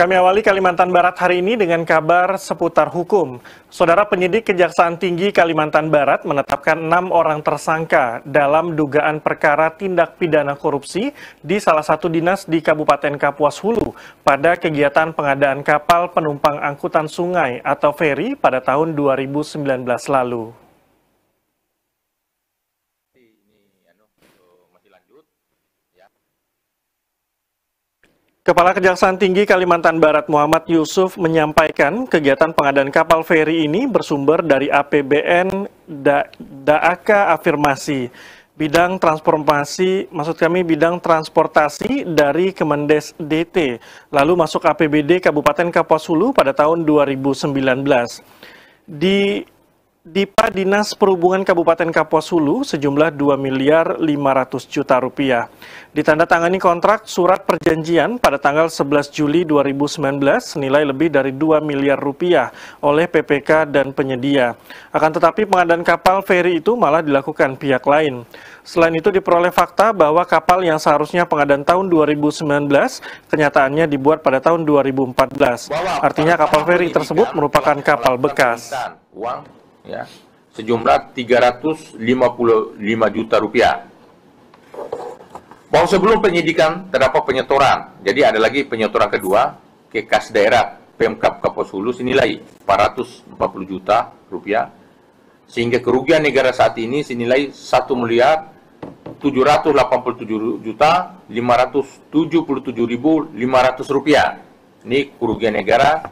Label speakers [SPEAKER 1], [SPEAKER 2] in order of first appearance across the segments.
[SPEAKER 1] Kami awali Kalimantan Barat hari ini dengan kabar seputar hukum. Saudara penyidik Kejaksaan Tinggi Kalimantan Barat menetapkan enam orang tersangka dalam dugaan perkara tindak pidana korupsi di salah satu dinas di Kabupaten Kapuas Hulu pada kegiatan pengadaan kapal penumpang angkutan sungai atau feri pada tahun 2019 lalu. Kepala Kejaksaan Tinggi Kalimantan Barat Muhammad Yusuf menyampaikan kegiatan pengadaan kapal feri ini bersumber dari APBN da Daaka Afirmasi, bidang transformasi, maksud kami bidang transportasi dari Kemendes DT, lalu masuk APBD Kabupaten Kapuas Hulu pada tahun 2019. Di DIPA Dinas Perhubungan Kabupaten Kapuas Hulu sejumlah 2 miliar 500 juta rupiah. Ditandatangani kontrak surat perjanjian pada tanggal 11 Juli 2019 senilai lebih dari 2 miliar rupiah oleh PPK dan penyedia. Akan tetapi pengadaan kapal feri itu malah dilakukan pihak lain. Selain itu diperoleh fakta bahwa kapal yang seharusnya pengadaan tahun 2019 kenyataannya dibuat pada tahun 2014. Artinya kapal feri tersebut merupakan kapal bekas
[SPEAKER 2] ya sejumlah 355 juta rupiah. Bahwa sebelum penyidikan terdapat penyetoran, jadi ada lagi penyetoran kedua ke kas daerah Pemkap Kapolres Hulu senilai 440 juta rupiah, sehingga kerugian negara saat ini senilai 1 miliar 787 juta 577.500 rupiah. Ini kerugian negara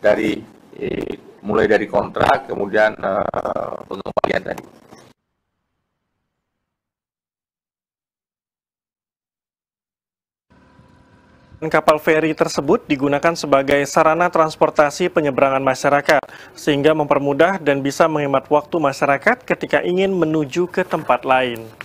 [SPEAKER 2] dari eh, mulai dari kontrak kemudian uh, pengembalian tadi.
[SPEAKER 1] Kapal feri tersebut digunakan sebagai sarana transportasi penyeberangan masyarakat, sehingga mempermudah dan bisa menghemat waktu masyarakat ketika ingin menuju ke tempat lain.